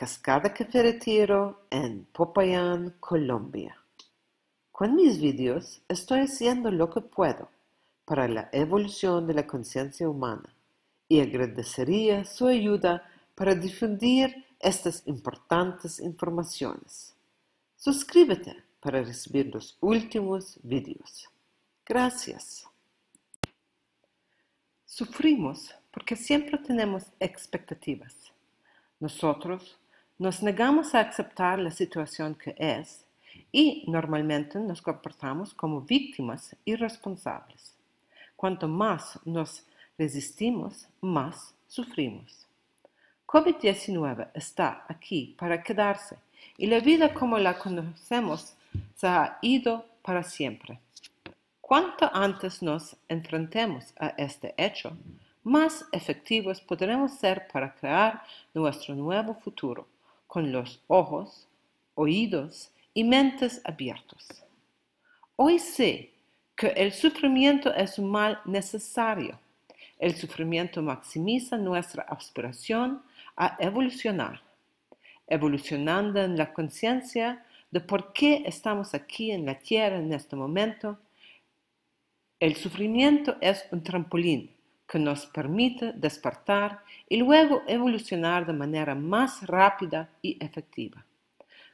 Cascada retiro en Popayán, Colombia. Con mis vídeos estoy haciendo lo que puedo para la evolución de la conciencia humana y agradecería su ayuda para difundir estas importantes informaciones. Suscríbete para recibir los últimos vídeos. Gracias. Sufrimos porque siempre tenemos expectativas. Nosotros nos negamos a aceptar la situación que es y normalmente nos comportamos como víctimas irresponsables. Cuanto más nos resistimos, más sufrimos. COVID-19 está aquí para quedarse y la vida como la conocemos se ha ido para siempre. Cuanto antes nos enfrentemos a este hecho, más efectivos podremos ser para crear nuestro nuevo futuro con los ojos, oídos y mentes abiertos. Hoy sé que el sufrimiento es un mal necesario. El sufrimiento maximiza nuestra aspiración a evolucionar, evolucionando en la conciencia de por qué estamos aquí en la Tierra en este momento. El sufrimiento es un trampolín que nos permite despertar y luego evolucionar de manera más rápida y efectiva.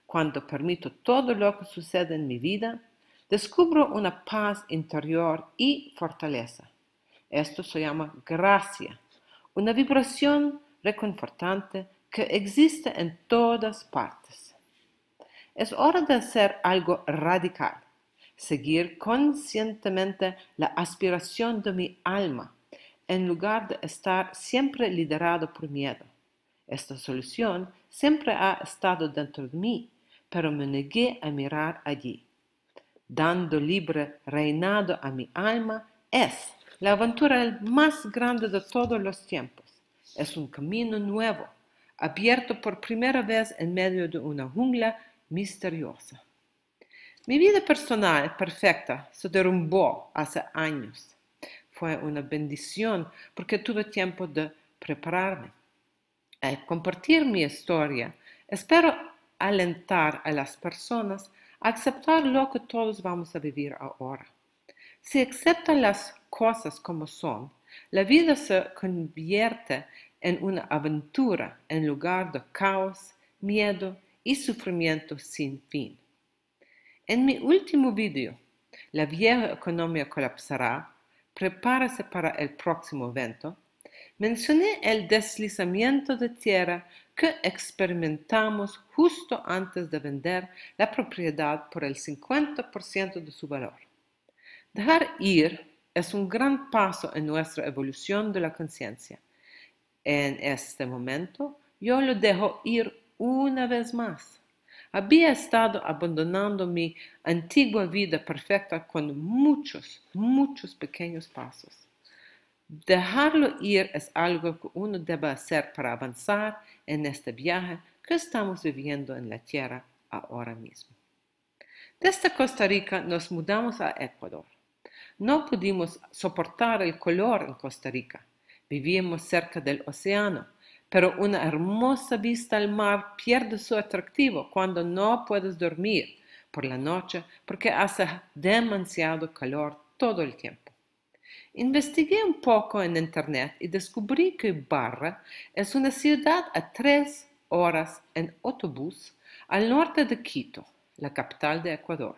Cuando permito todo lo que sucede en mi vida, descubro una paz interior y fortaleza. Esto se llama gracia, una vibración reconfortante que existe en todas partes. Es hora de hacer algo radical, seguir conscientemente la aspiración de mi alma en lugar de estar siempre liderado por miedo. Esta solución siempre ha estado dentro de mí, pero me negué a mirar allí. Dando libre reinado a mi alma es la aventura más grande de todos los tiempos. Es un camino nuevo, abierto por primera vez en medio de una jungla misteriosa. Mi vida personal perfecta se derrumbó hace años fue una bendición porque tuve tiempo de prepararme. Al eh, compartir mi historia, espero alentar a las personas a aceptar lo que todos vamos a vivir ahora. Si aceptan las cosas como son, la vida se convierte en una aventura en lugar de caos, miedo y sufrimiento sin fin. En mi último video, La vieja economía colapsará, prepárese para el próximo evento, mencioné el deslizamiento de tierra que experimentamos justo antes de vender la propiedad por el 50% de su valor. Dejar ir es un gran paso en nuestra evolución de la conciencia. En este momento, yo lo dejo ir una vez más. Había estado abandonando mi antigua vida perfecta con muchos, muchos pequeños pasos. Dejarlo ir es algo que uno debe hacer para avanzar en este viaje que estamos viviendo en la Tierra ahora mismo. Desde Costa Rica nos mudamos a Ecuador. No pudimos soportar el color en Costa Rica. Vivimos cerca del océano pero una hermosa vista al mar pierde su atractivo cuando no puedes dormir por la noche porque hace demasiado calor todo el tiempo. Investigué un poco en internet y descubrí que Barra es una ciudad a tres horas en autobús al norte de Quito, la capital de Ecuador,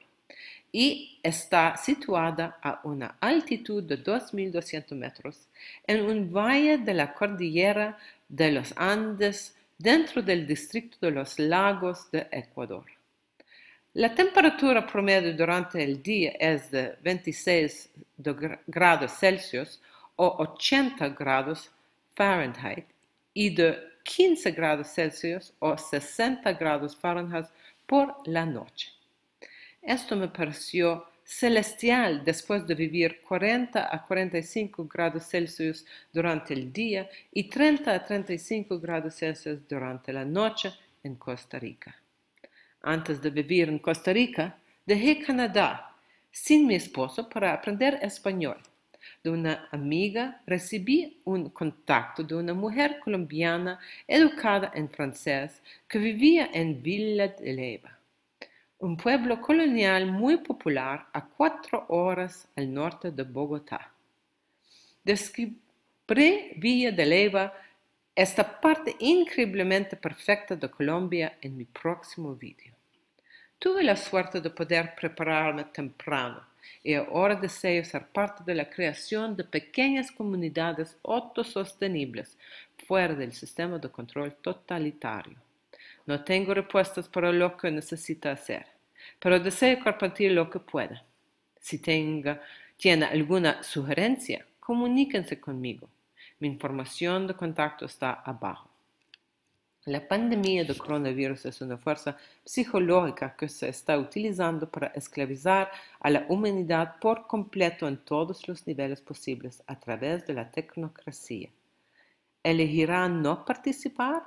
y está situada a una altitud de 2.200 metros en un valle de la cordillera de los Andes dentro del distrito de los lagos de Ecuador. La temperatura promedio durante el día es de 26 grados Celsius o 80 grados Fahrenheit y de 15 grados Celsius o 60 grados Fahrenheit por la noche. Esto me pareció celestial después de vivir 40 a 45 grados Celsius durante el día y 30 a 35 grados Celsius durante la noche en Costa Rica. Antes de vivir en Costa Rica, dejé Canadá sin mi esposo para aprender español. De una amiga recibí un contacto de una mujer colombiana educada en francés que vivía en Villa de Leyva un pueblo colonial muy popular a cuatro horas al norte de Bogotá. Descubrí Villa de Leyva, esta parte increíblemente perfecta de Colombia, en mi próximo vídeo. Tuve la suerte de poder prepararme temprano y ahora deseo ser parte de la creación de pequeñas comunidades autosostenibles fuera del sistema de control totalitario. No tengo respuestas para lo que necesita hacer, pero deseo compartir lo que pueda. Si tenga, tiene alguna sugerencia, comuníquense conmigo. Mi información de contacto está abajo. La pandemia de coronavirus es una fuerza psicológica que se está utilizando para esclavizar a la humanidad por completo en todos los niveles posibles a través de la tecnocracia. ¿Elegirá no participar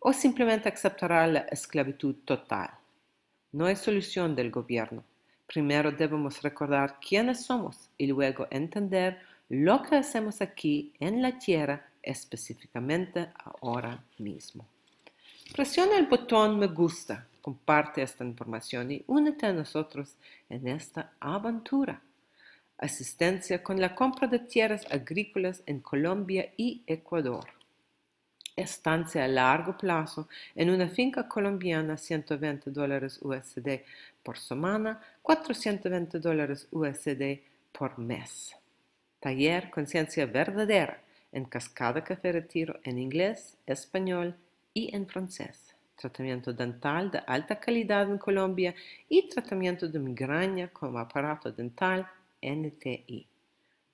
o simplemente aceptará la esclavitud total. No hay solución del gobierno. Primero debemos recordar quiénes somos y luego entender lo que hacemos aquí en la tierra específicamente ahora mismo. Presiona el botón me gusta, comparte esta información y únete a nosotros en esta aventura. Asistencia con la compra de tierras agrícolas en Colombia y Ecuador estancia a largo plazo en una finca colombiana 120 dólares USD por semana, 420 dólares USD por mes. Taller Conciencia Verdadera en Cascada Café Retiro en inglés, español y en francés. Tratamiento dental de alta calidad en Colombia y tratamiento de migraña con aparato dental NTI.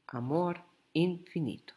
Amor infinito.